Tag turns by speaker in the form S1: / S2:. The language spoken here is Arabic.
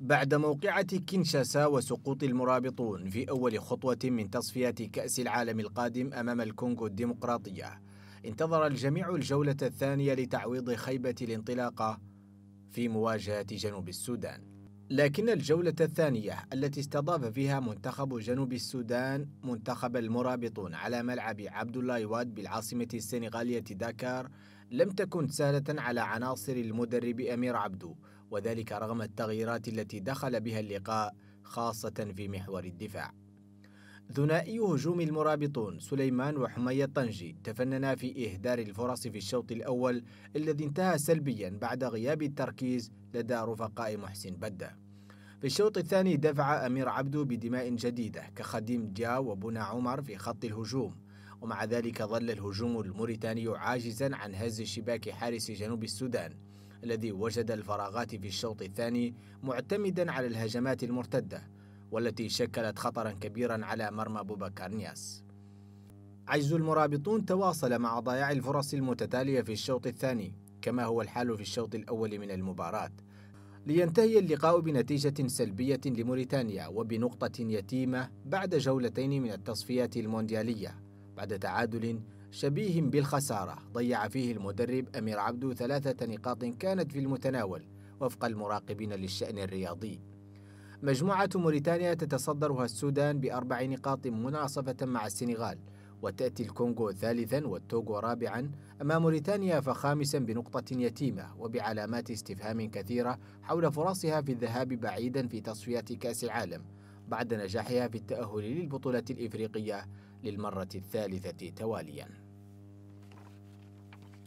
S1: بعد موقعة كينشاسا وسقوط المرابطون في أول خطوة من تصفية كأس العالم القادم أمام الكونغو الديمقراطية انتظر الجميع الجولة الثانية لتعويض خيبة الانطلاقة في مواجهة جنوب السودان لكن الجولة الثانية التي استضاف فيها منتخب جنوب السودان منتخب المرابطون على ملعب عبد الله واد بالعاصمة السنغالية داكار لم تكن سهلة على عناصر المدرب أمير عبدو وذلك رغم التغييرات التي دخل بها اللقاء خاصة في محور الدفاع ثنائي هجوم المرابطون سليمان وحمية طنجي تفننا في إهدار الفرص في الشوط الأول الذي انتهى سلبيا بعد غياب التركيز لدى رفقاء محسن بدة في الشوط الثاني دفع أمير عبدو بدماء جديدة كخديم جا وبنا عمر في خط الهجوم ومع ذلك ظل الهجوم الموريتاني عاجزا عن هز شباك حارس جنوب السودان الذي وجد الفراغات في الشوط الثاني معتمدا على الهجمات المرتدة والتي شكلت خطرا كبيرا على مرمى بوبكار نياس عجز المرابطون تواصل مع ضياع الفرص المتتالية في الشوط الثاني كما هو الحال في الشوط الأول من المباراة لينتهي اللقاء بنتيجة سلبية لموريتانيا وبنقطة يتيمة بعد جولتين من التصفيات المونديالية بعد تعادل شبيه بالخسارة ضيع فيه المدرب أمير عبدو ثلاثة نقاط كانت في المتناول وفق المراقبين للشأن الرياضي مجموعة موريتانيا تتصدرها السودان بأربع نقاط مناصفة مع السنغال وتأتي الكونغو ثالثا والتوغو رابعا أما موريتانيا فخامسا بنقطة يتيمة وبعلامات استفهام كثيرة حول فرصها في الذهاب بعيدا في تصفيات كأس العالم بعد نجاحها في التأهل للبطولة الإفريقية للمرة الثالثة توالياً